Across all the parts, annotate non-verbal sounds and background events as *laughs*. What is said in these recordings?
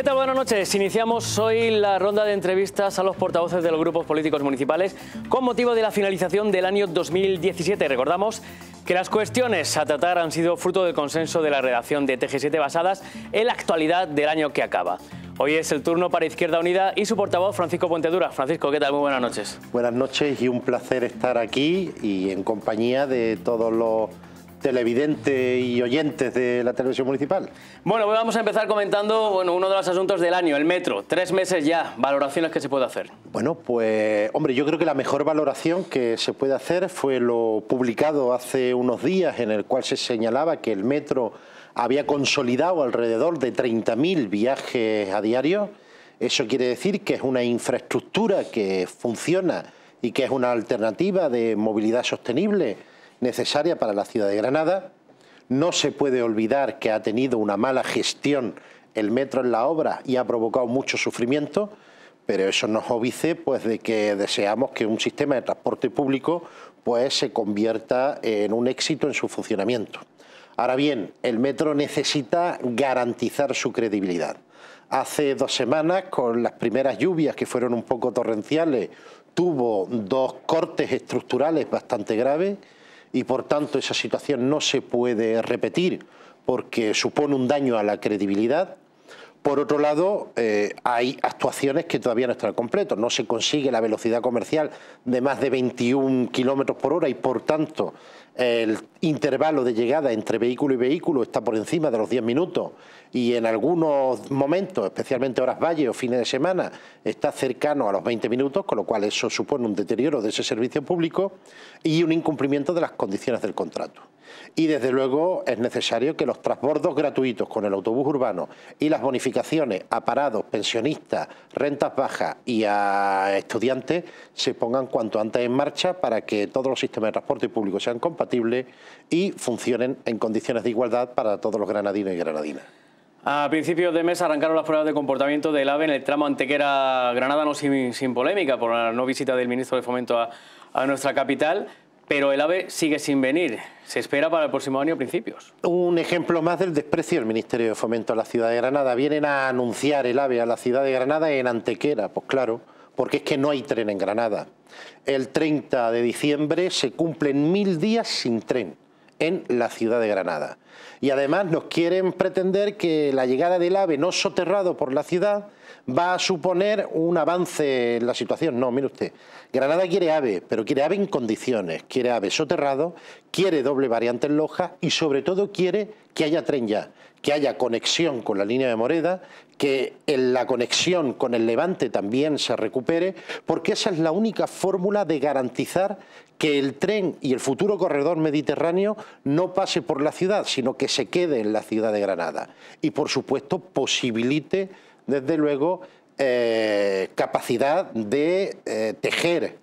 ¿Qué tal? Buenas noches. Iniciamos hoy la ronda de entrevistas a los portavoces de los grupos políticos municipales con motivo de la finalización del año 2017. Recordamos que las cuestiones a tratar han sido fruto del consenso de la redacción de TG7 basadas en la actualidad del año que acaba. Hoy es el turno para Izquierda Unida y su portavoz Francisco Puentedura. Francisco, ¿qué tal? Muy buenas noches. Buenas noches y un placer estar aquí y en compañía de todos los televidente y oyentes de la televisión municipal? Bueno, pues vamos a empezar comentando bueno, uno de los asuntos del año, el metro. Tres meses ya, valoraciones que se puede hacer. Bueno, pues hombre, yo creo que la mejor valoración que se puede hacer fue lo publicado hace unos días en el cual se señalaba que el metro había consolidado alrededor de 30.000 viajes a diario. Eso quiere decir que es una infraestructura que funciona y que es una alternativa de movilidad sostenible necesaria para la ciudad de Granada. No se puede olvidar que ha tenido una mala gestión el metro en la obra y ha provocado mucho sufrimiento, pero eso nos obice pues, de que deseamos que un sistema de transporte público pues, se convierta en un éxito en su funcionamiento. Ahora bien, el metro necesita garantizar su credibilidad. Hace dos semanas, con las primeras lluvias que fueron un poco torrenciales, tuvo dos cortes estructurales bastante graves y por tanto esa situación no se puede repetir porque supone un daño a la credibilidad por otro lado, eh, hay actuaciones que todavía no están completas, No se consigue la velocidad comercial de más de 21 kilómetros por hora y, por tanto, el intervalo de llegada entre vehículo y vehículo está por encima de los 10 minutos y en algunos momentos, especialmente horas valle o fines de semana, está cercano a los 20 minutos, con lo cual eso supone un deterioro de ese servicio público y un incumplimiento de las condiciones del contrato. Y desde luego es necesario que los transbordos gratuitos con el autobús urbano y las bonificaciones a parados, pensionistas, rentas bajas y a estudiantes se pongan cuanto antes en marcha para que todos los sistemas de transporte público sean compatibles y funcionen en condiciones de igualdad para todos los granadinos y granadinas. A principios de mes arrancaron las pruebas de comportamiento del AVE en el tramo Antequera-Granada, no sin, polémica, por la no visita del ministro de Fomento a nuestra capital pero el AVE sigue sin venir. Se espera para el próximo año principios. Un ejemplo más del desprecio del Ministerio de Fomento a la ciudad de Granada. Vienen a anunciar el AVE a la ciudad de Granada en Antequera, pues claro, porque es que no hay tren en Granada. El 30 de diciembre se cumplen mil días sin tren en la ciudad de Granada. Y además nos quieren pretender que la llegada del AVE no soterrado por la ciudad va a suponer un avance en la situación. No, mire usted, Granada quiere AVE, pero quiere AVE en condiciones, quiere AVE soterrado, quiere doble variante en Loja y sobre todo quiere que haya tren ya, que haya conexión con la línea de Moreda, que la conexión con el Levante también se recupere, porque esa es la única fórmula de garantizar que el tren y el futuro corredor mediterráneo no pase por la ciudad, sino que se quede en la ciudad de Granada. Y, por supuesto, posibilite desde luego, eh, capacidad de eh, tejer,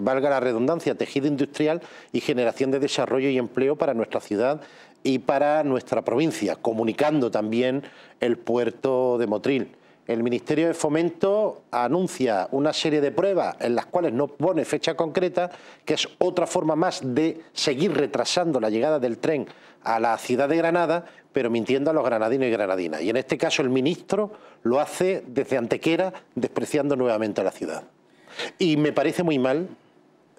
valga la redundancia, tejido industrial y generación de desarrollo y empleo para nuestra ciudad y para nuestra provincia, comunicando también el puerto de Motril. El Ministerio de Fomento anuncia una serie de pruebas en las cuales no pone fecha concreta, que es otra forma más de seguir retrasando la llegada del tren a la ciudad de Granada, pero mintiendo a los granadinos y granadinas. Y en este caso el ministro lo hace desde Antequera, despreciando nuevamente a la ciudad. Y me parece muy mal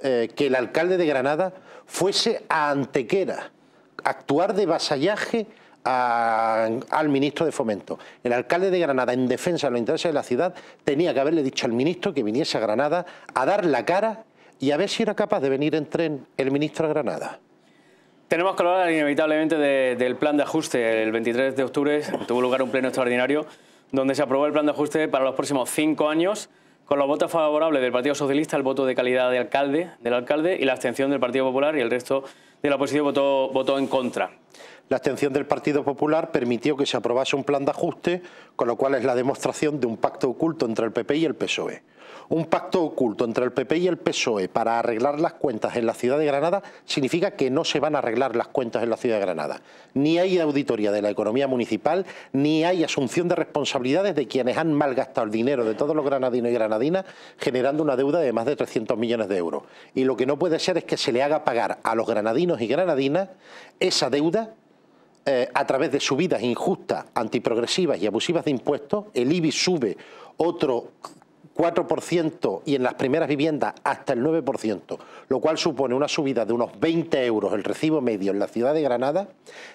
eh, que el alcalde de Granada fuese a Antequera, actuar de vasallaje al ministro de Fomento. El alcalde de Granada, en defensa de los intereses de la ciudad, tenía que haberle dicho al ministro que viniese a Granada a dar la cara y a ver si era capaz de venir en tren el ministro a Granada. Tenemos que hablar inevitablemente del plan de ajuste. El 23 de octubre tuvo lugar un pleno extraordinario donde se aprobó el plan de ajuste para los próximos cinco años con los votos favorables del Partido Socialista, el voto de calidad de alcalde, del alcalde y la abstención del Partido Popular y el resto de la oposición votó, votó en contra. La abstención del Partido Popular permitió que se aprobase un plan de ajuste, con lo cual es la demostración de un pacto oculto entre el PP y el PSOE. Un pacto oculto entre el PP y el PSOE para arreglar las cuentas en la ciudad de Granada significa que no se van a arreglar las cuentas en la ciudad de Granada. Ni hay auditoría de la economía municipal, ni hay asunción de responsabilidades de quienes han malgastado el dinero de todos los granadinos y granadinas generando una deuda de más de 300 millones de euros. Y lo que no puede ser es que se le haga pagar a los granadinos y granadinas esa deuda eh, a través de subidas injustas, antiprogresivas y abusivas de impuestos, el IBI sube otro 4% y en las primeras viviendas hasta el 9%, lo cual supone una subida de unos 20 euros el recibo medio en la ciudad de Granada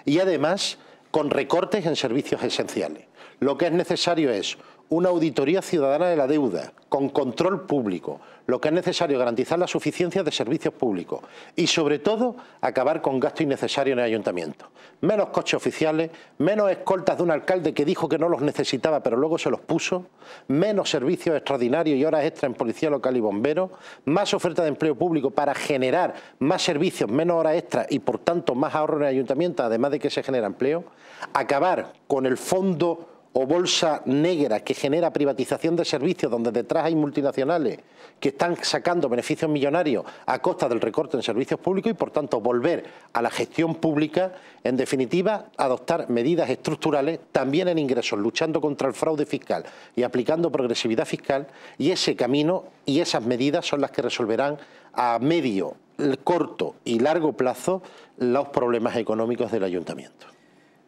y además con recortes en servicios esenciales. Lo que es necesario es una auditoría ciudadana de la deuda, con control público, lo que es necesario garantizar la suficiencia de servicios públicos y, sobre todo, acabar con gasto innecesario en el ayuntamiento. Menos coches oficiales, menos escoltas de un alcalde que dijo que no los necesitaba pero luego se los puso, menos servicios extraordinarios y horas extras en policía local y bomberos, más oferta de empleo público para generar más servicios, menos horas extras y, por tanto, más ahorro en el ayuntamiento, además de que se genera empleo, acabar con el fondo o bolsa negra que genera privatización de servicios donde detrás hay multinacionales que están sacando beneficios millonarios a costa del recorte en servicios públicos y por tanto volver a la gestión pública, en definitiva adoptar medidas estructurales también en ingresos, luchando contra el fraude fiscal y aplicando progresividad fiscal y ese camino y esas medidas son las que resolverán a medio, corto y largo plazo los problemas económicos del ayuntamiento.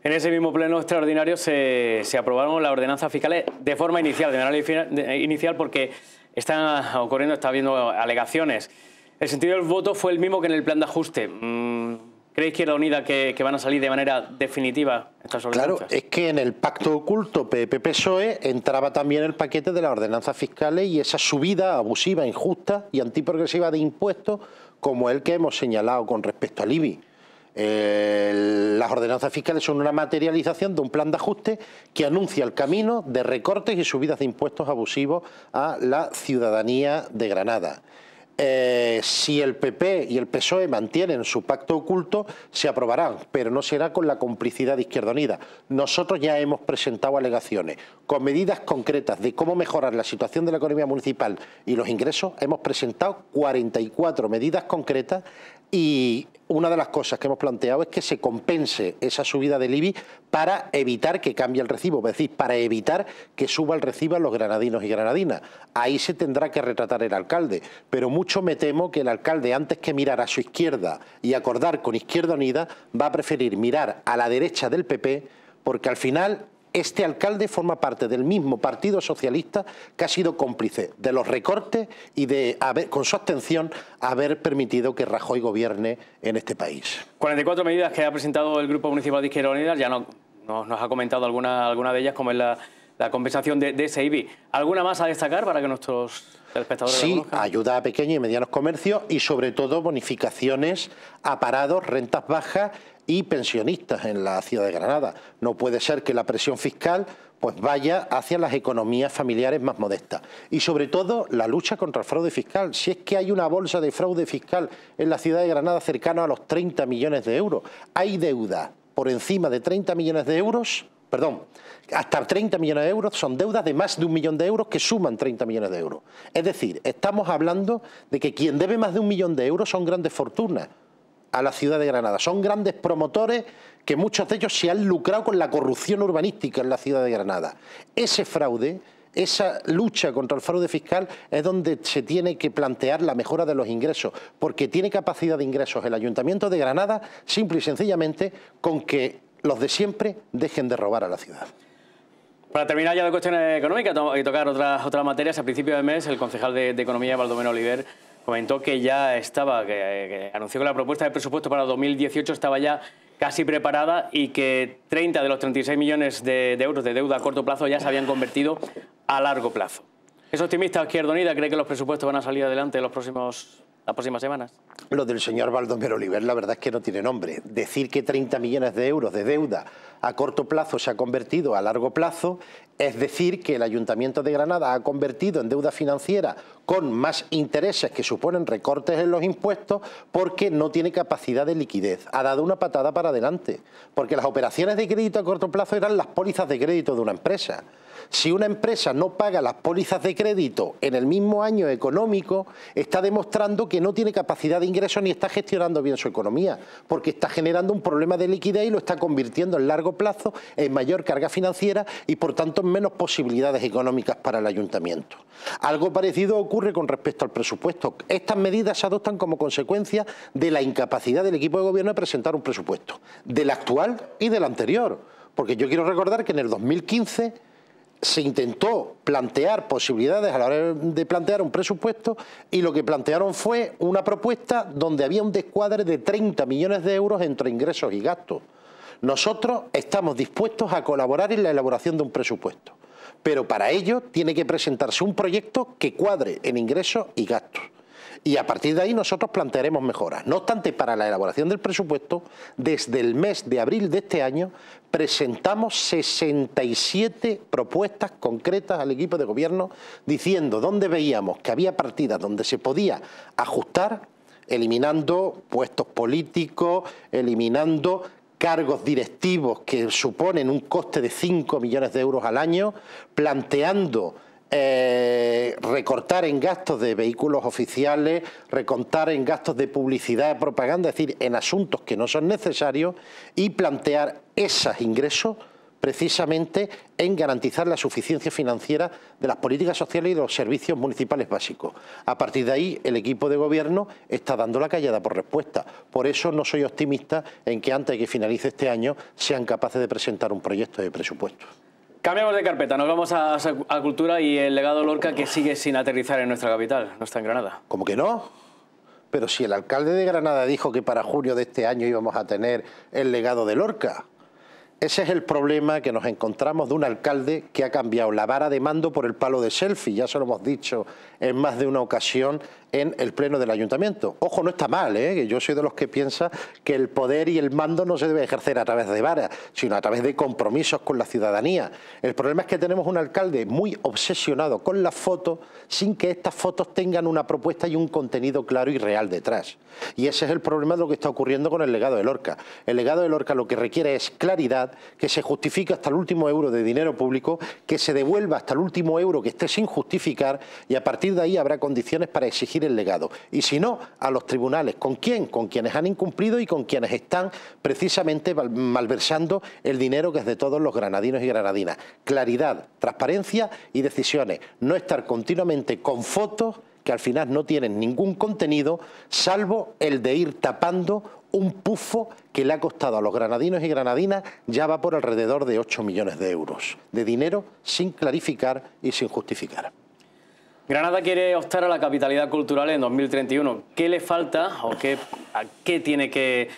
En ese mismo pleno extraordinario se, aprobaron las ordenanzas fiscales de forma inicial, de manera eh, inicial, porque están ocurriendo, está habiendo alegaciones. El sentido del voto fue el mismo que en el plan de ajuste. que mm, Izquierda Unida que, que, van a salir de manera definitiva estas Claro, es que en el pacto oculto PP-PSOE entraba también el paquete de las ordenanzas fiscales y esa subida abusiva, injusta y antiprogresiva de impuestos como el que hemos señalado con respecto al IBI las ordenanzas fiscales son una materialización de un plan de ajuste que anuncia el camino de recortes y subidas de impuestos abusivos a la ciudadanía de Granada. Eh, si el PP y el PSOE mantienen su pacto oculto, se aprobarán, pero no será con la complicidad de Izquierda Unida. Nosotros ya hemos presentado alegaciones. Con medidas concretas de cómo mejorar la situación de la economía municipal y los ingresos, hemos presentado 44 medidas concretas y una de las cosas que hemos planteado es que se compense esa subida del IBI para evitar que cambie el recibo, es decir, para evitar que suba el recibo a los granadinos y granadinas. Ahí se tendrá que retratar el alcalde, pero mucho me temo que el alcalde, antes que mirar a su izquierda y acordar con Izquierda Unida, va a preferir mirar a la derecha del PP, porque al final este alcalde forma parte del mismo Partido Socialista que ha sido cómplice de los recortes y de, con su abstención, haber permitido que Rajoy gobierne en este país. 44 medidas que ha presentado el Grupo Municipal de Izquierda Unida, ya no, nos ha comentado alguna, alguna de ellas, como es la, compensación de, de ¿Alguna más a destacar para que nuestros espectadores Sí, ayuda a pequeños y medianos comercios y sobre todo bonificaciones a parados, rentas bajas y pensionistas en la ciudad de Granada. No puede ser que la presión fiscal pues vaya hacia las economías familiares más modestas. Y sobre todo la lucha contra el fraude fiscal. Si es que hay una bolsa de fraude fiscal en la ciudad de Granada cercana a los 30 millones de euros, hay deuda por encima de 30 millones de euros, perdón, hasta 30 millones de euros son deudas de más de un millón de euros que suman 30 millones de euros. Es decir, estamos hablando de que quien debe más de un millón de euros son grandes fortunas, a la ciudad de Granada. Son grandes promotores que muchos de ellos se han lucrado con la corrupción urbanística en la ciudad de Granada. Ese fraude, esa lucha contra el fraude fiscal es donde se tiene que plantear la mejora de los ingresos, porque tiene capacidad de ingresos el Ayuntamiento de Granada, simple y sencillamente, con que los de siempre dejen de robar a la ciudad. Para terminar ya de cuestiones económicas y tocar otras, otras materias, a principio de mes el concejal de, Economía, Baldomero Oliver, comentó que ya estaba, que, anunció que la propuesta de presupuesto para 2018 estaba ya casi preparada y que 30 de los 36 millones de, euros de deuda a corto plazo ya se habían convertido a largo plazo. ¿Es optimista Izquierda Unida? ¿Cree que los presupuestos van a salir adelante en los próximos las próximas semanas? Lo del señor Baldomir Oliver, la verdad es que no tiene nombre. Decir que 30 millones de euros de deuda a corto plazo se ha convertido a largo plazo es decir, que el Ayuntamiento de Granada ha convertido en deuda financiera con más intereses que suponen recortes en los impuestos porque no tiene capacidad de liquidez. Ha dado una patada para adelante, porque las operaciones de crédito a corto plazo eran las pólizas de crédito de una empresa. Si una empresa no paga las pólizas de crédito en el mismo año económico, está demostrando que no tiene capacidad de ingreso ni está gestionando bien su economía, porque está generando un problema de liquidez y lo está convirtiendo en largo plazo en mayor carga financiera y, por tanto, en menos posibilidades económicas para el ayuntamiento. Algo parecido ocurre con respecto al presupuesto. Estas medidas se adoptan como consecuencia de la incapacidad del equipo de gobierno de presentar un presupuesto, del actual y del anterior. Porque yo quiero recordar que en el 2015 se intentó plantear posibilidades a la hora de plantear un presupuesto y lo que plantearon fue una propuesta donde había un descuadre de 30 millones de euros entre ingresos y gastos. Nosotros estamos dispuestos a colaborar en la elaboración de un presupuesto, pero para ello tiene que presentarse un proyecto que cuadre en ingresos y gastos y a partir de ahí nosotros plantearemos mejoras. No obstante, para la elaboración del presupuesto, desde el mes de abril de este año presentamos 67 propuestas concretas al equipo de gobierno diciendo dónde veíamos que había partidas donde se podía ajustar, eliminando puestos políticos, eliminando cargos directivos que suponen un coste de 5 millones de euros al año, planteando eh, recortar en gastos de vehículos oficiales, recortar en gastos de publicidad y propaganda, es decir, en asuntos que no son necesarios y plantear esos ingresos precisamente en garantizar la suficiencia financiera de las políticas sociales y de los servicios municipales básicos. A partir de ahí, el equipo de gobierno está dando la callada por respuesta. Por eso no soy optimista en que antes de que finalice este año sean capaces de presentar un proyecto de presupuesto. Cambiamos de carpeta, nos vamos a, Cultura y el legado Lorca que sigue sin aterrizar en nuestra capital, no está en Granada. ¿Cómo que no? Pero si el alcalde de Granada dijo que para junio de este año íbamos a tener el legado de Lorca. Ese es el problema que nos encontramos de un alcalde que ha cambiado la vara de mando por el palo de selfie, ya se lo hemos dicho en más de una ocasión en el pleno del ayuntamiento. Ojo, no está mal, ¿eh? yo soy de los que piensa que el poder y el mando no se debe ejercer a través de varas, sino a través de compromisos con la ciudadanía. El problema es que tenemos un alcalde muy obsesionado con las fotos, sin que estas fotos tengan una propuesta y un contenido claro y real detrás. Y ese es el problema de lo que está ocurriendo con el legado de Lorca. El legado de Lorca lo que requiere es claridad, que se justifique hasta el último euro de dinero público, que se devuelva hasta el último euro que esté sin justificar y a partir de ahí habrá condiciones para exigir el legado. Y si no, a los tribunales. ¿Con quién? Con quienes han incumplido y con quienes están precisamente malversando el dinero que es de todos los granadinos y granadinas. Claridad, transparencia y decisiones. No estar continuamente con fotos que al final no tienen ningún contenido, salvo el de ir tapando un pufo que le ha costado a los granadinos y granadinas ya va por alrededor de 8 millones de euros, de dinero sin clarificar y sin justificar. Granada quiere optar a la capitalidad cultural en 2031. ¿Qué le falta o qué, tiene que,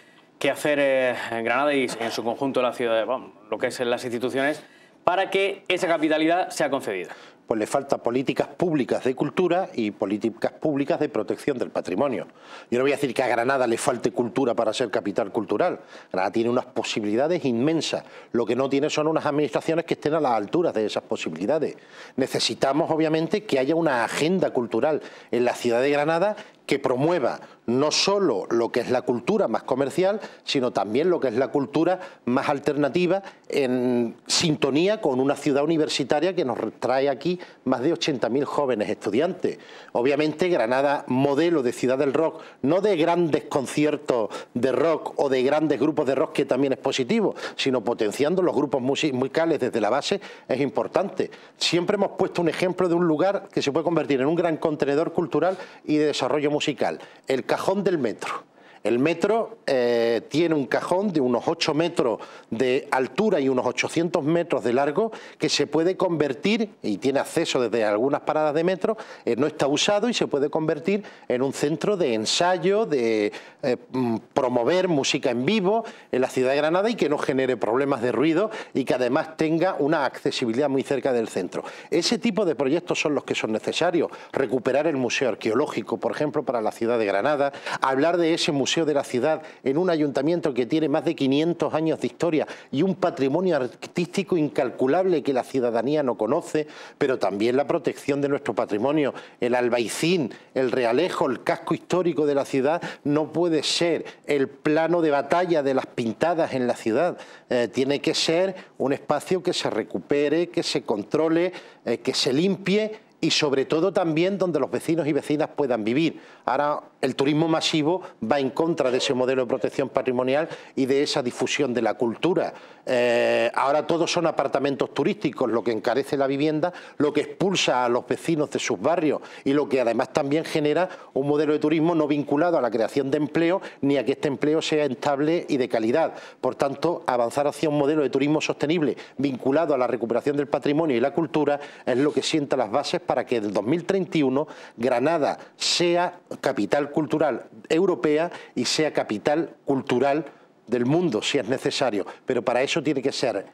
hacer eh, Granada y en su conjunto la ciudad, bueno, lo que es las instituciones, para que esa capitalidad sea concedida? pues le falta políticas públicas de cultura y políticas públicas de protección del patrimonio. Yo no voy a decir que a Granada le falte cultura para ser capital cultural. Granada tiene unas posibilidades inmensas. Lo que no tiene son unas administraciones que estén a la altura de esas posibilidades. Necesitamos, obviamente, que haya una agenda cultural en la ciudad de Granada que promueva no solo lo que es la cultura más comercial, sino también lo que es la cultura más alternativa en sintonía con una ciudad universitaria que nos trae aquí más de 80.000 jóvenes estudiantes. Obviamente Granada, modelo de ciudad del rock, no de grandes conciertos de rock o de grandes grupos de rock, que también es positivo, sino potenciando los grupos musicales desde la base es importante. Siempre hemos puesto un ejemplo de un lugar que se puede convertir en un gran contenedor cultural y de desarrollo musical, el cajón del metro. El metro eh, tiene un cajón de unos 8 metros de altura y unos 800 metros de largo que se puede convertir, y tiene acceso desde algunas paradas de metro, eh, no está usado y se puede convertir en un centro de ensayo, de eh, mm, promover música en vivo en la ciudad de Granada y que no genere problemas de ruido y que además tenga una accesibilidad muy cerca del centro. Ese tipo de proyectos son los que son necesarios. Recuperar el Museo Arqueológico, por ejemplo, para la ciudad de Granada, hablar de ese museo de la Ciudad, en un ayuntamiento que tiene más de 500 años de historia y un patrimonio artístico incalculable que la ciudadanía no conoce, pero también la protección de nuestro patrimonio, el albaicín, el realejo, el casco histórico de la ciudad, no puede ser el plano de batalla de las pintadas en la ciudad. Eh, tiene que ser un espacio que se recupere, que se controle, eh, que se limpie y sobre todo también donde los vecinos y vecinas puedan vivir. Ahora el turismo masivo va en contra de ese modelo de protección patrimonial y de esa difusión de la cultura. Eh, ahora todos son apartamentos turísticos, lo que encarece la vivienda, lo que expulsa a los vecinos de sus barrios y lo que además también genera un modelo de turismo no vinculado a la creación de empleo ni a que este empleo sea estable y de calidad. Por tanto, avanzar hacia un modelo de turismo sostenible vinculado a la recuperación del patrimonio y la cultura es lo que sienta las bases para que el 2031 Granada sea capital cultural europea y sea capital cultural del mundo, si es necesario. Pero para eso tiene que ser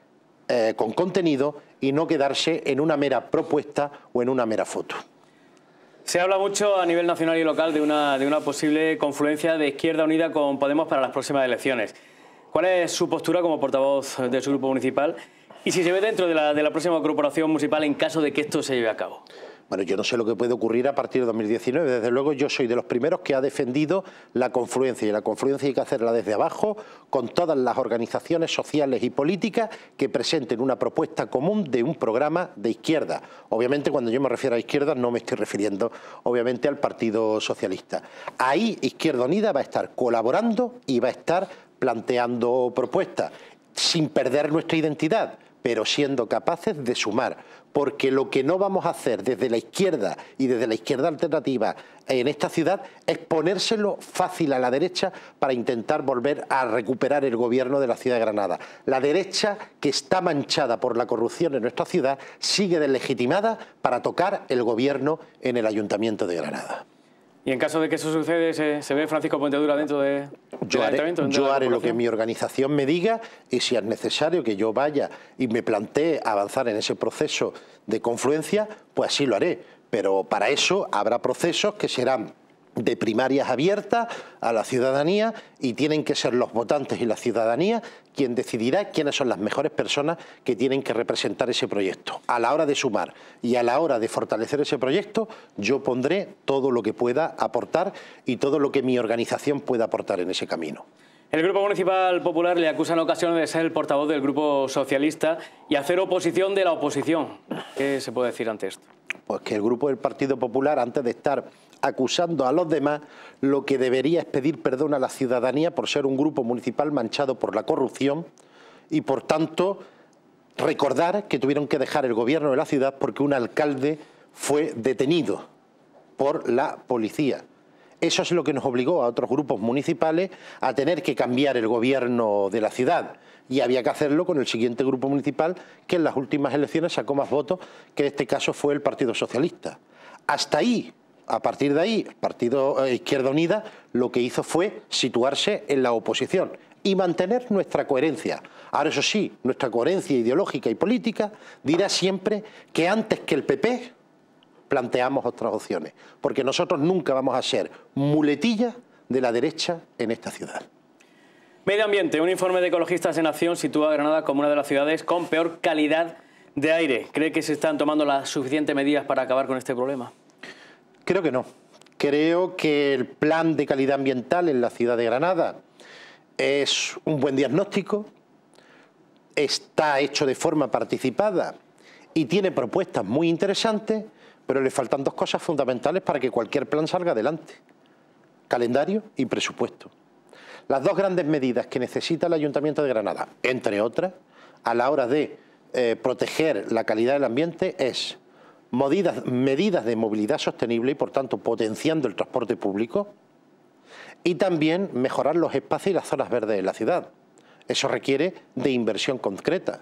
eh, con contenido y no quedarse en una mera propuesta o en una mera foto. Se habla mucho a nivel nacional y local de una, de una posible confluencia de Izquierda Unida con Podemos para las próximas elecciones. ¿Cuál es su postura como portavoz de su grupo municipal? Y si se ve dentro de la, de la próxima corporación municipal en caso de que esto se lleve a cabo. Bueno, yo no sé lo que puede ocurrir a partir de 2019. Desde luego yo soy de los primeros que ha defendido la confluencia y la confluencia hay que hacerla desde abajo con todas las organizaciones sociales y políticas que presenten una propuesta común de un programa de izquierda. Obviamente cuando yo me refiero a izquierda no me estoy refiriendo obviamente al Partido Socialista. Ahí Izquierda Unida va a estar colaborando y va a estar planteando propuestas sin perder nuestra identidad, pero siendo capaces de sumar porque lo que no vamos a hacer desde la izquierda y desde la izquierda alternativa en esta ciudad es ponérselo fácil a la derecha para intentar volver a recuperar el gobierno de la ciudad de Granada. La derecha, que está manchada por la corrupción en nuestra ciudad, sigue deslegitimada para tocar el gobierno en el ayuntamiento de Granada. Y en caso de que eso sucede, ¿se, ve Francisco Pontedura dentro de, yo haré, Yo haré lo que mi organización me diga y si es necesario que yo vaya y me plantee avanzar en ese proceso de confluencia, pues así lo haré. Pero para eso habrá procesos que serán de primarias abiertas a la ciudadanía y tienen que ser los votantes y la ciudadanía quien decidirá quiénes son las mejores personas que tienen que representar ese proyecto. A la hora de sumar y a la hora de fortalecer ese proyecto, yo pondré todo lo que pueda aportar y todo lo que mi organización pueda aportar en ese camino. El Grupo Municipal Popular le acusa en ocasiones de ser el portavoz del Grupo Socialista y hacer oposición de la oposición. ¿Qué se puede decir ante esto? Pues que el Grupo del Partido Popular, antes de estar acusando a los demás, lo que debería es pedir perdón a la ciudadanía por ser un grupo municipal manchado por la corrupción y, por tanto, recordar que tuvieron que dejar el gobierno de la ciudad porque un alcalde fue detenido por la policía. Eso es lo que nos obligó a otros grupos municipales a tener que cambiar el gobierno de la ciudad. Y había que hacerlo con el siguiente grupo municipal que en las últimas elecciones sacó más votos, que en este caso fue el Partido Socialista. Hasta ahí a partir de ahí, el Partido eh, Izquierda Unida lo que hizo fue situarse en la oposición y mantener nuestra coherencia. Ahora, eso sí, nuestra coherencia ideológica y política dirá siempre que antes que el PP planteamos otras opciones, porque nosotros nunca vamos a ser muletilla de la derecha en esta ciudad. Medio ambiente. Un informe de Ecologistas en Acción sitúa a Granada como una de las ciudades con peor calidad de aire. ¿Cree que se están tomando las suficientes medidas para acabar con este problema? Creo que no. Creo que el plan de calidad ambiental en la ciudad de Granada es un buen diagnóstico, está hecho de forma participada y tiene propuestas muy interesantes, pero le faltan dos cosas fundamentales para que cualquier plan salga adelante. Calendario y presupuesto. Las dos grandes medidas que necesita el Ayuntamiento de Granada, entre otras, a la hora de eh, proteger la calidad del ambiente es medidas, de movilidad sostenible y, por tanto, potenciando el transporte público y también mejorar los espacios y las zonas verdes de la ciudad. Eso requiere de inversión concreta.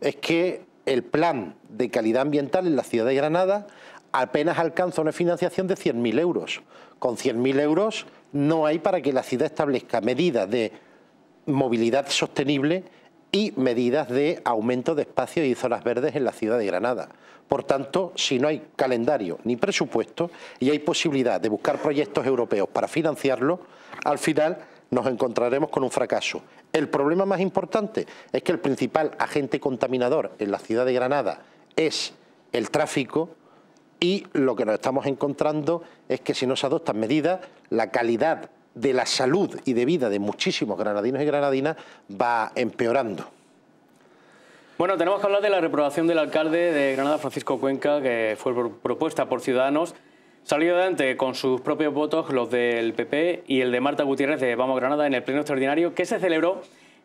Es que el plan de calidad ambiental en la ciudad de Granada apenas alcanza una financiación de 100.000 euros. Con 100.000 euros no hay para que la ciudad establezca medidas de movilidad sostenible y medidas de aumento de espacios y zonas verdes en la ciudad de Granada. Por tanto, si no hay calendario ni presupuesto y hay posibilidad de buscar proyectos europeos para financiarlo, al final nos encontraremos con un fracaso. El problema más importante es que el principal agente contaminador en la ciudad de Granada es el tráfico y lo que nos estamos encontrando es que si no se adoptan medidas, la calidad de la salud y de vida de muchísimos granadinos y granadinas va empeorando. Bueno, tenemos que hablar de la reprobación del alcalde de Granada, Francisco Cuenca, que fue propuesta por Ciudadanos. Salió adelante con sus propios votos los del PP y el de Marta Gutiérrez de Vamos Granada en el pleno extraordinario que se celebró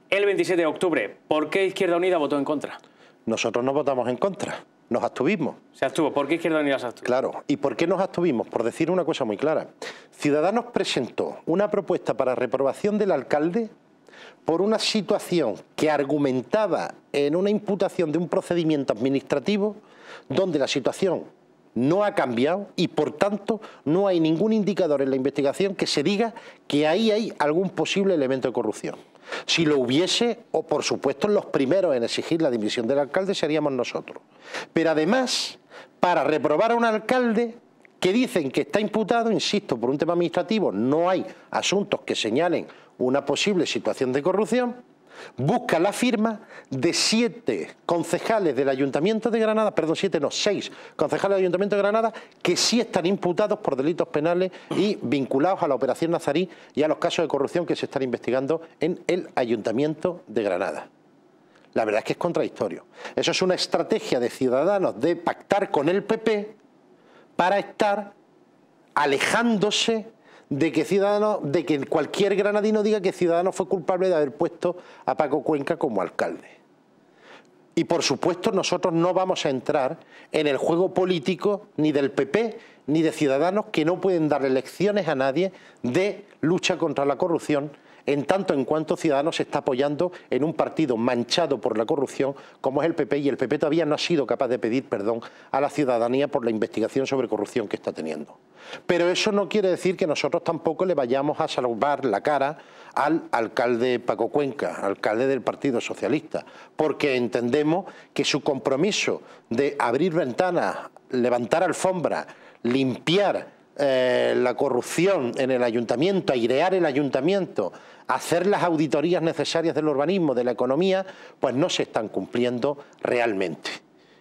el 27 de octubre. ¿Por qué Izquierda Unida votó en contra? Nosotros no votamos en contra nos abstuvimos. Se abstuvo. ¿Por qué Izquierda Unida se abstuvo? Claro. ¿Y por qué nos abstuvimos? Por decir una cosa muy clara. Ciudadanos presentó una propuesta para reprobación del alcalde por una situación que argumentaba en una imputación de un procedimiento administrativo donde la situación no ha cambiado y, por tanto, no hay ningún indicador en la investigación que se diga que ahí hay algún posible elemento de corrupción. Si lo hubiese, o por supuesto los primeros en exigir la dimisión del alcalde seríamos nosotros. Pero además, para reprobar a un alcalde que dicen que está imputado, insisto, por un tema administrativo, no hay asuntos que señalen una posible situación de corrupción, busca la firma de siete concejales del Ayuntamiento de Granada, perdón, siete no, seis concejales del Ayuntamiento de Granada que sí están imputados por delitos penales y vinculados a la operación Nazarí y a los casos de corrupción que se están investigando en el Ayuntamiento de Granada. La verdad es que es contradictorio. Eso es una estrategia de Ciudadanos de pactar con el PP para estar alejándose de que de que cualquier granadino diga que Ciudadanos fue culpable de haber puesto a Paco Cuenca como alcalde. Y por supuesto nosotros no vamos a entrar en el juego político ni del PP ni de Ciudadanos que no pueden dar elecciones a nadie de lucha contra la corrupción en tanto en cuanto Ciudadanos se está apoyando en un partido manchado por la corrupción como es el PP y el PP todavía no ha sido capaz de pedir perdón a la ciudadanía por la investigación sobre corrupción que está teniendo. Pero eso no quiere decir que nosotros tampoco le vayamos a salvar la cara al alcalde Paco Cuenca, alcalde del Partido Socialista, porque entendemos que su compromiso de abrir ventanas, levantar alfombras, limpiar eh, la corrupción en el ayuntamiento, airear el ayuntamiento, hacer las auditorías necesarias del urbanismo, de la economía, pues no se están cumpliendo realmente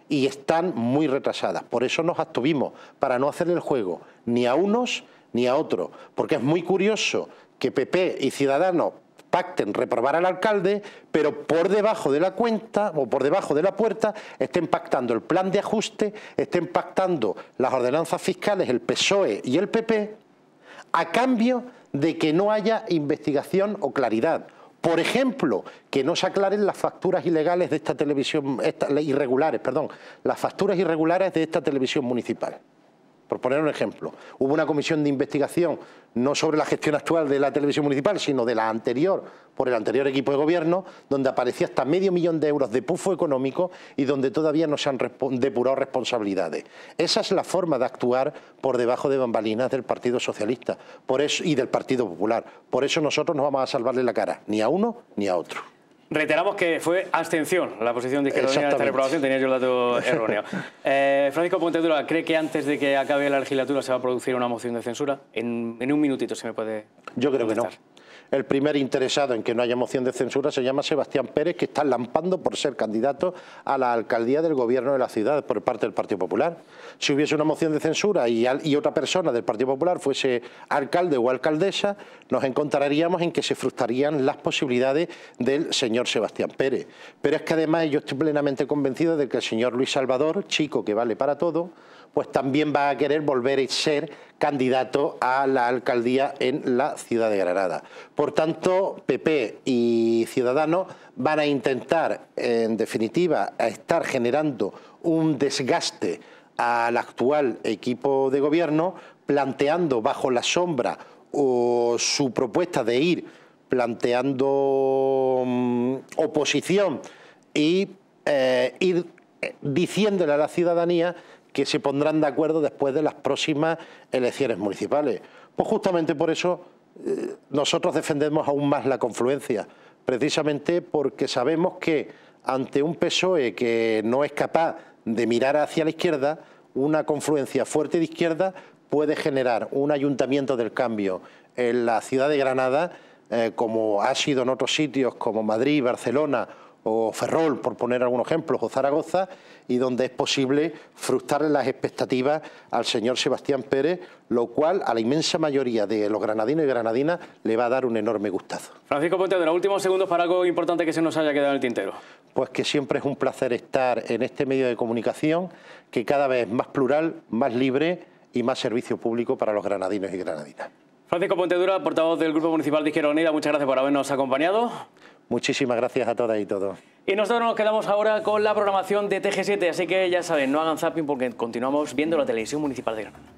y están muy retrasadas. Por eso nos abstuvimos, para no hacer el juego ni a unos ni a otros, porque es muy curioso que PP y Ciudadanos pacten reprobar al alcalde, pero por debajo de la cuenta o por debajo de la puerta estén pactando el plan de ajuste, estén pactando las ordenanzas fiscales, el PSOE y el PP, a cambio de que no haya investigación o claridad. Por ejemplo, que no se aclaren las facturas ilegales de esta televisión, irregulares, perdón, las facturas irregulares de esta televisión municipal. Por poner un ejemplo, hubo una comisión de investigación, no sobre la gestión actual de la televisión municipal, sino de la anterior, por el anterior equipo de gobierno, donde aparecía hasta medio millón de euros de pufo económico y donde todavía no se han depurado responsabilidades. Esa es la forma de actuar por debajo de bambalinas del Partido Socialista por y del Partido Popular. Por eso nosotros no vamos a salvarle la cara, ni a uno ni a otro. Reiteramos que fue abstención la posición de que esta reprobación, tenía yo el dato *laughs* erróneo. Eh, Francisco Pontedura, ¿cree que antes de que acabe la legislatura se va a producir una moción de censura? En, un minutito, si me puede Yo creo que no. El primer interesado en que no haya moción de censura se llama Sebastián Pérez, que está lampando por ser candidato a la alcaldía del gobierno de la ciudad por parte del Partido Popular. Si hubiese una moción de censura y, otra persona del Partido Popular fuese alcalde o alcaldesa, nos encontraríamos en que se frustrarían las posibilidades del señor Sebastián Pérez. Pero es que además yo estoy plenamente convencido de que el señor Luis Salvador, chico que vale para todo, pues también va a querer volver a ser candidato a la alcaldía en la ciudad de Granada. Por tanto, PP y Ciudadanos van a intentar, en definitiva, a estar generando un desgaste al actual equipo de gobierno, planteando bajo la sombra o su propuesta de ir planteando mm, oposición y eh, ir eh, diciéndole a la ciudadanía que se pondrán de acuerdo después de las próximas elecciones municipales. Pues justamente por eso eh, nosotros defendemos aún más la confluencia, precisamente porque sabemos que ante un PSOE que no es capaz de mirar hacia la izquierda, una confluencia fuerte de izquierda puede generar un ayuntamiento del cambio en la ciudad de Granada, eh, como ha sido en otros sitios como Madrid, Barcelona o Ferrol, por poner algunos ejemplos, o Zaragoza, y donde es posible frustrarle las expectativas al señor Sebastián Pérez, lo cual a la inmensa mayoría de los granadinos y granadinas le va a dar un enorme gustazo. Francisco Ponte, último últimos segundos para algo importante que se nos haya quedado en el tintero. Pues que siempre es un placer estar en este medio de comunicación que cada vez es más plural, más libre y más servicio público para los granadinos y granadinas. Francisco Pontedura, portavoz del Grupo Municipal de Izquierda Unida, muchas gracias por habernos acompañado. Muchísimas gracias a todas y todo. Y nosotros nos quedamos ahora con la programación de TG7, así que ya saben, no hagan zapping porque continuamos viendo la televisión municipal de Granada.